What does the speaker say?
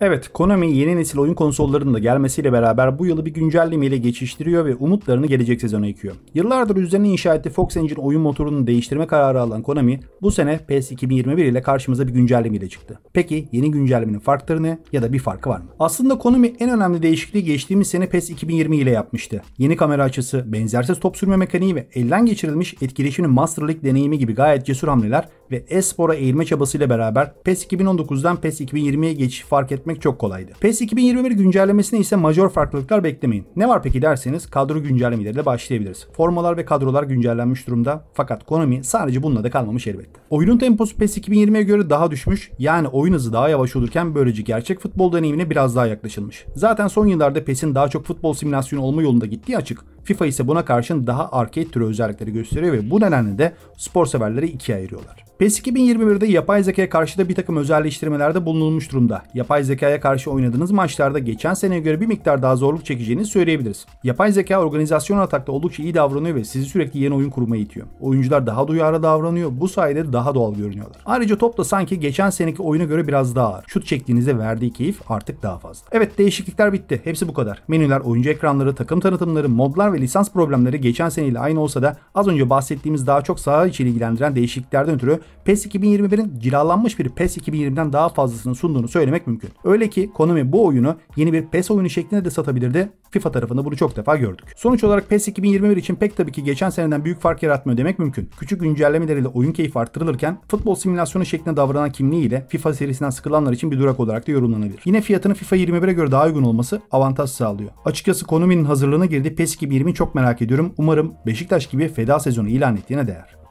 Evet, Konami yeni nesil oyun konsollarının da gelmesiyle beraber bu yılı bir güncelleme ile geçiştiriyor ve umutlarını gelecek sezona yıkıyor. Yıllardır üzerine inşa ettiği Fox Engine oyun motorunu değiştirme kararı alan Konami, bu sene PES 2021 ile karşımıza bir güncelleme ile çıktı. Peki yeni güncellemenin farkları ne ya da bir farkı var mı? Aslında Konami en önemli değişikliği geçtiğimiz sene PES 2020 ile yapmıştı. Yeni kamera açısı, benzersiz top sürme mekaniği ve elden geçirilmiş etkileşimli Master League deneyimi gibi gayet cesur hamleler ve espora eğilme çabasıyla beraber PES 2019'dan PES 2020'ye geçiş fark etmek çok kolaydı. PES 2021 güncellemesine ise major farklılıklar beklemeyin. Ne var peki derseniz kadro güncellemeleriyle başlayabiliriz. Formalar ve kadrolar güncellenmiş durumda fakat Konami sadece bununla da kalmamış elbette. Oyunun temposu PES 2020'ye göre daha düşmüş yani oyun hızı daha yavaş olurken böylece gerçek futbol deneyimine biraz daha yaklaşılmış. Zaten son yıllarda PES'in daha çok futbol simülasyonu olma yolunda gittiği açık. FIFA ise buna karşın daha arcade türü özellikleri gösteriyor ve bu nedenle de spor severleri ikiye ayırıyorlar. PES 2021'de yapay zekaya karşı da bir takım özelleştirmelerde bulunulmuş durumda. Yapay zekaya karşı oynadığınız maçlarda geçen seneye göre bir miktar daha zorluk çekeceğini söyleyebiliriz. Yapay zeka organizasyon atakta oldukça iyi davranıyor ve sizi sürekli yeni oyun kurmaya itiyor. Oyuncular daha duyarlı davranıyor, bu sayede daha doğal görünüyorlar. Ayrıca top da sanki geçen seneki oyuna göre biraz daha ağır. Şut çektiğinizde verdiği keyif artık daha fazla. Evet değişiklikler bitti, hepsi bu kadar. Menüler, oyuncu ekranları, takım tanıtımları, modlar ve ve lisans problemleri geçen seneyle aynı olsa da az önce bahsettiğimiz daha çok saha içi ilgilendiren değişikliklerden ötürü PES 2021'in cilalanmış bir PES 2020'den daha fazlasını sunduğunu söylemek mümkün. Öyle ki Konami bu oyunu yeni bir PES oyunu şeklinde de satabilirdi FIFA tarafında bunu çok defa gördük. Sonuç olarak PES 2021 için pek tabii ki geçen seneden büyük fark yaratmıyor demek mümkün. Küçük güncellemeleriyle oyun keyfi arttırılırken futbol simülasyonu şeklinde davranan kimliğiyle FIFA serisinden sıkılanlar için bir durak olarak da yorumlanabilir. Yine fiyatının FIFA 21'e göre daha uygun olması avantaj sağlıyor. Açıkçası konuminin hazırlığına girdi PES 2020'yi çok merak ediyorum. Umarım Beşiktaş gibi feda sezonu ilan ettiğine değer.